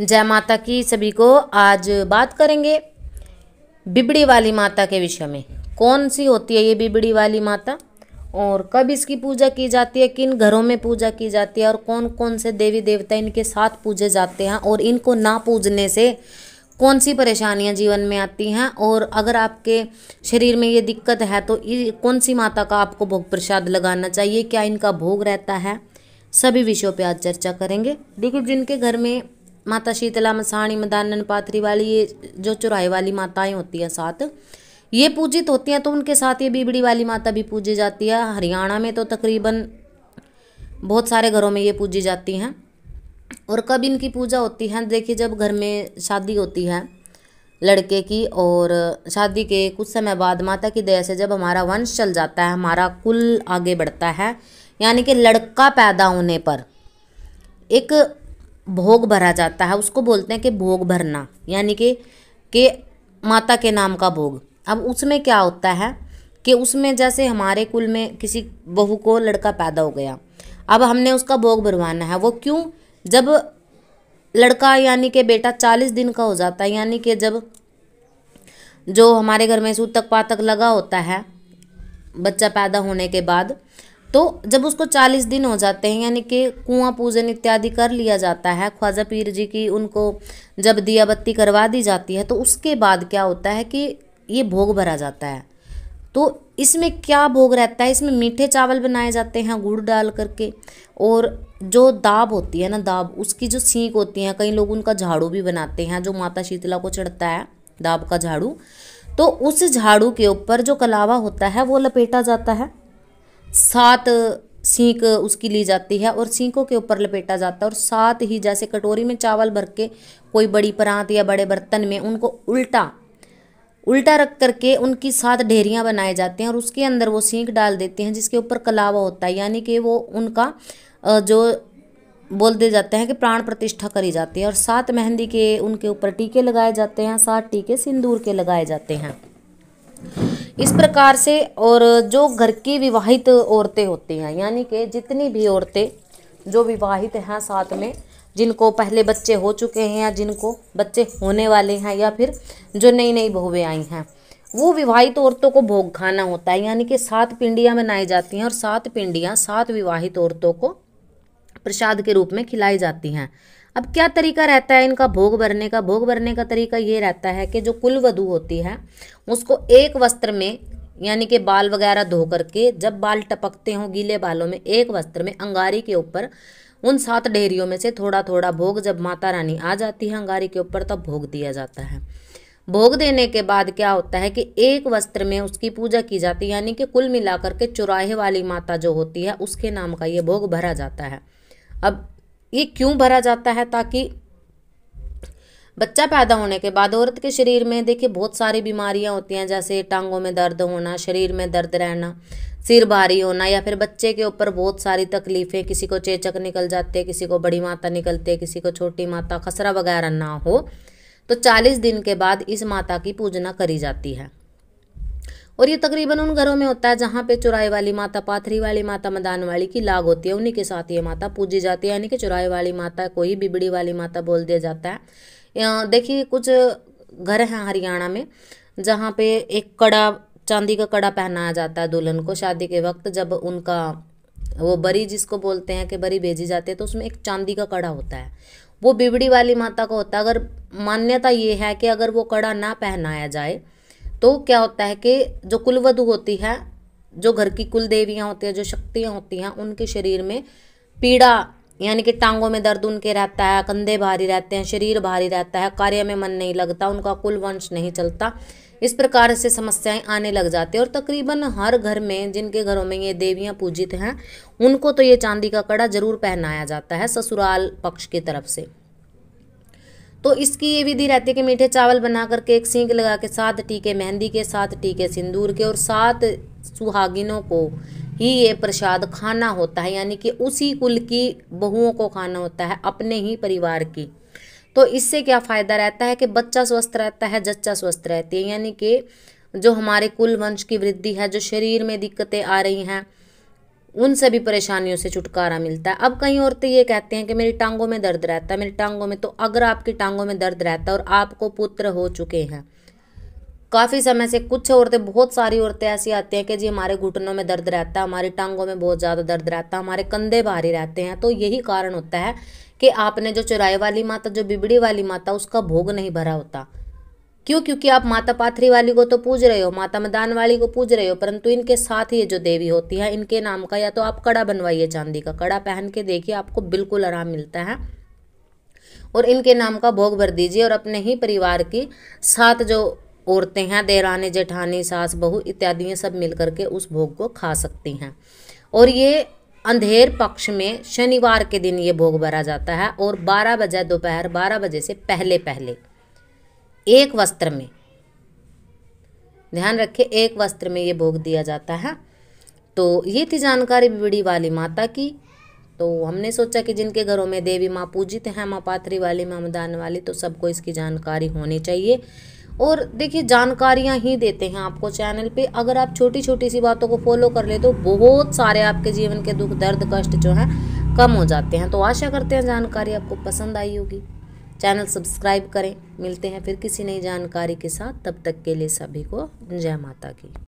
जय माता की सभी को आज बात करेंगे बिबड़ी वाली माता के विषय में कौन सी होती है ये बिबड़ी वाली माता और कब इसकी पूजा की जाती है किन घरों में पूजा की जाती है और कौन कौन से देवी देवता इनके साथ पूजे जाते हैं और इनको ना पूजने से कौन सी परेशानियां जीवन में आती हैं और अगर आपके शरीर में ये दिक्कत है तो कौन सी माता का आपको भोग प्रसाद लगाना चाहिए क्या इनका भोग रहता है सभी विषयों पे आज चर्चा करेंगे देखिए जिनके घर में माता शीतला मसाणी मदानन पाथरी वाली ये जो चुराहे वाली माताएं होती हैं साथ ये पूजित होती हैं तो उनके साथ ये बीबड़ी वाली माता भी पूजी जाती है हरियाणा में तो तकरीबन बहुत सारे घरों में ये पूजी जाती हैं और कब इनकी पूजा होती है देखिए जब घर में शादी होती है लड़के की और शादी के कुछ समय बाद माता की दया से जब हमारा वंश चल जाता है हमारा कुल आगे बढ़ता है यानी कि लड़का पैदा होने पर एक भोग भरा जाता है उसको बोलते हैं कि भोग भरना यानी कि के माता के नाम का भोग अब उसमें क्या होता है कि उसमें जैसे हमारे कुल में किसी बहू को लड़का पैदा हो गया अब हमने उसका भोग भरवाना है वो क्यों जब लड़का यानी कि बेटा चालीस दिन का हो जाता है यानी कि जब जो हमारे घर में सूतक पातक लगा होता है बच्चा पैदा होने के बाद तो जब उसको चालीस दिन हो जाते हैं यानी कि कुआं पूजन इत्यादि कर लिया जाता है ख्वाजा पीर जी की उनको जब दिया बत्ती करवा दी जाती है तो उसके बाद क्या होता है कि ये भोग भरा जाता है तो इसमें क्या भोग रहता है इसमें मीठे चावल बनाए जाते हैं गुड़ डाल करके और जो दाब होती है ना दाब उसकी जो सीख होती है कई लोग उनका झाड़ू भी बनाते हैं जो माता शीतला को चढ़ता है दाब का झाड़ू तो उस झाड़ू के ऊपर जो कलावा होता है वो लपेटा जाता है सात सीख उसकी ली जाती है और सीखों के ऊपर लपेटा जाता है और साथ ही जैसे कटोरी में चावल भर के कोई बड़ी परात या बड़े बर्तन में उनको उल्टा उल्टा रख करके उनकी सात ढेरियाँ बनाए जाते हैं और उसके अंदर वो सीख डाल देते हैं जिसके ऊपर कलावा होता है यानी कि वो उनका जो बोल दे जाते हैं कि प्राण प्रतिष्ठा करी जाती है और सात मेहंदी के उनके ऊपर टीके लगाए जाते हैं सात टीके सिंदूर के लगाए जाते हैं इस प्रकार से और जो घर की विवाहित औरतें होती हैं यानी कि जितनी भी औरतें जो विवाहित हैं साथ में जिनको पहले बच्चे हो चुके हैं या जिनको बच्चे होने वाले हैं या फिर जो नई नई बहुवें आई हैं वो विवाहित औरतों को भोग खाना होता है यानी कि सात पिंडियाँ मनाई जाती हैं और सात पिंडियाँ सात विवाहित औरतों को प्रसाद के रूप में खिलाई जाती हैं अब क्या तरीका रहता है इनका भोग भरने का भोग भरने का तरीका ये रहता है कि जो कुल वधु होती है उसको एक वस्त्र में यानी कि बाल वगैरह धो करके जब बाल टपकते हों गीले बालों में एक वस्त्र में अंगारी के ऊपर उन सात ढेरियों में से थोड़ा थोड़ा भोग जब माता रानी आ जाती है अंगारी के ऊपर तब भोग दिया जाता है भोग देने के बाद क्या होता है कि एक वस्त्र में उसकी पूजा की जाती है यानी कि कुल मिलाकर के चुराहे वाली माता जो होती है उसके नाम का ये भोग भरा जाता है अब ये क्यों भरा जाता है ताकि बच्चा पैदा होने के बाद औरत के शरीर में देखिए बहुत सारी बीमारियां होती हैं जैसे टांगों में दर्द होना शरीर में दर्द रहना सिर भारी होना या फिर बच्चे के ऊपर बहुत सारी तकलीफ़ें किसी को चेचक निकल जाते किसी को बड़ी माता निकलते किसी को छोटी माता खसरा वगैरह ना हो तो चालीस दिन के बाद इस माता की पूजना करी जाती है और ये तकरीबन उन घरों में होता है जहाँ पे चुराए वाली माता पाथरी वाली माता मदान वाली की लाग होती है उन्हीं के साथ ये माता पूजी जाती है यानी कि चुराए वाली माता को ही बिबड़ी वाली माता बोल दिया जाता है देखिए कुछ घर हैं हरियाणा में जहाँ पे एक कड़ा चांदी का कड़ा पहनाया जाता है दुल्हन को शादी के वक्त जब उनका वो बरी जिसको बोलते हैं कि बरी भेजी जाती है तो उसमें एक चांदी का कड़ा होता है वो बिबड़ी वाली माता का होता है अगर मान्यता ये है कि अगर वो कड़ा ना पहनाया जाए तो क्या होता है कि जो कुलवधु होती है जो घर की कुल देवियाँ होती हैं जो शक्तियाँ होती हैं उनके शरीर में पीड़ा यानी कि टांगों में दर्द उनके रहता है कंधे भारी रहते हैं शरीर भारी रहता है कार्य में मन नहीं लगता उनका कुल वंश नहीं चलता इस प्रकार से समस्याएं आने लग जाती है और तकरीबन हर घर में जिनके घरों में ये देवियां पूजित हैं उनको तो ये चांदी का कड़ा जरूर पहनाया जाता है ससुराल पक्ष की तरफ से तो इसकी ये विधि रहती है कि मीठे चावल बना करके एक सींक लगा के सात टीके मेहंदी के सात टीके सिंदूर के और सात सुहागिनों को ही ये प्रसाद खाना होता है यानी कि उसी कुल की बहुओं को खाना होता है अपने ही परिवार की तो इससे क्या फ़ायदा रहता है कि बच्चा स्वस्थ रहता है जच्चा स्वस्थ रहती है यानी कि जो हमारे कुल वंश की वृद्धि है जो शरीर में दिक्कतें आ रही हैं उन सभी परेशानियों से छुटकारा मिलता है अब कई औरतें ये कहते हैं कि मेरी टांगों में दर्द रहता है मेरी टांगों में तो अगर आपकी टांगों में दर्द रहता है और आपको पुत्र हो चुके हैं काफ़ी समय से कुछ औरतें बहुत सारी औरतें ऐसी आती हैं कि जी हमारे घुटनों में दर्द रहता है हमारी टांगों में बहुत ज़्यादा दर्द रहता है हमारे कंधे भारी रहते हैं तो यही कारण होता है कि आपने जो चुराए वाली माता जो बिबड़ी वाली माता उसका भोग नहीं भरा होता क्यों क्योंकि आप माता पाथरी वाली को तो पूज रहे हो माता मदान वाली को पूज रहे हो परंतु इनके साथ ये जो देवी होती है इनके नाम का या तो आप कड़ा बनवाइए चांदी का कड़ा पहन के देखिए आपको बिल्कुल आराम मिलता है और इनके नाम का भोग भर दीजिए और अपने ही परिवार की सात जो औरतें हैं देरानी जेठानी सास बहू इत्यादि ये सब मिल करके उस भोग को खा सकती हैं और ये अंधेर पक्ष में शनिवार के दिन ये भोग भरा जाता है और 12 बजे दोपहर 12 बजे से पहले पहले एक वस्त्र में ध्यान रखें एक वस्त्र में ये भोग दिया जाता है तो ये थी जानकारी बिबड़ी वाली माता की तो हमने सोचा कि जिनके घरों में देवी माँ पूजित हैं माँ पात्री वाली माँ मदान वाली तो सबको इसकी जानकारी होनी चाहिए और देखिए जानकारियाँ ही देते हैं आपको चैनल पे अगर आप छोटी छोटी सी बातों को फॉलो कर ले तो बहुत सारे आपके जीवन के दुख दर्द कष्ट जो हैं कम हो जाते हैं तो आशा करते हैं जानकारी आपको पसंद आई होगी चैनल सब्सक्राइब करें मिलते हैं फिर किसी नई जानकारी के साथ तब तक के लिए सभी को जय माता की